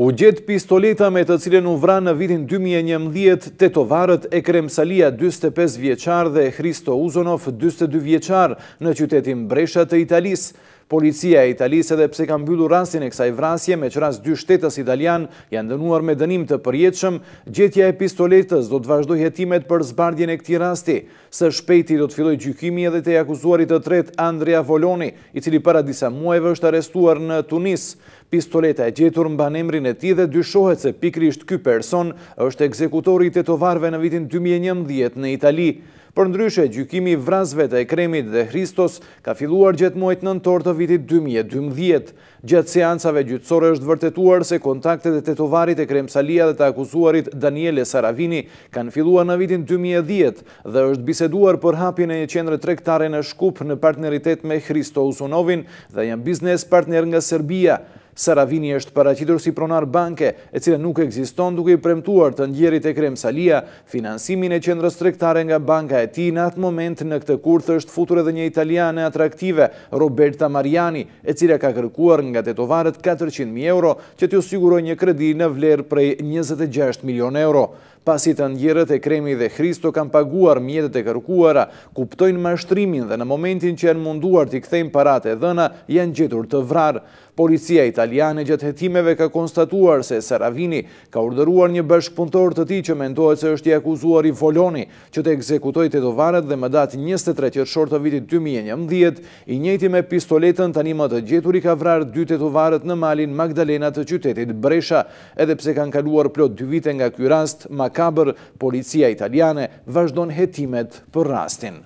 U gjetë pistoleta me të cilën u vra në vitin 2011 të tovarët e Kremsalia 25 vjeqar dhe Hristo Uzonov 22 vjeqar në qytetin Bresha të Italisë, policia e Italisë edhe pse kam mbyllur rastin e kësaj vrasje me çrast dy shtetës italian janë dënuar me dënim të përjetëshëm, gjetja e pistoletës do të vazhdojë hetimet për zbardhjen e këtij rasti. Së shpejti do të fillojë gjykimi edhe te akuzuari i tret Andrea Voloni, i cili para disa muajve është arrestuar në Tunis. Pistoleta e gjetur në banemrin e ti dhe dyshohet se pikrisht ky person është ekzekutori i tovarve në vitin 2011 në Itali. Për ndryshe, gjykimi vrazve të ekremit dhe Hristos ka filluar gjithë në nëntor të vitit 2012. Gjatë seansave gjytsore është vërtetuar se kontaktet e tetovarit e krem salia dhe të akusuarit Daniele Saravini kanë filluar në vitin 2010 dhe është biseduar për hapin e një qendre trektare në shkup në partneritet me Hristo Usunovin dhe janë biznes partner nga Serbia Saravini është paracitur si pronar banke, e cile nuk eksiston duke i premtuar të ndjerit e krem salia, finansimin e qendrës trektare nga banka e ti në atë moment në këtë kurth është futur edhe një italiane atraktive, Roberta Mariani, e cile ka kërkuar nga tovarët 400.000 euro që t'ju siguroj një kredi në vlerë prej 26 milion euro. Pasit të ndjerët e kremi dhe Hristo kam paguar mjetet e kërkuara, kuptojnë mashtrimin dhe në momentin që janë munduar t'i kthejmë parate dhëna, janë gjetur të vrarë. Policia Italia italiane gjatë hetimeve ka konstatuar se Saravini ka urderuar një bëshk punëtor të ti që mendohet se është i akuzuar i Voloni që të ekzekutoj të dovarët dhe më datë 23 qërëshor të vitit 2011, i njëti me pistoletën të animat të gjetur i ka vrarë dy të dovarët në malin Magdalena të qytetit Bresha, edhe pse kanë kaluar plot dy vite nga kjë rast makabër, policia italiane vazhdon hetimet për rastin.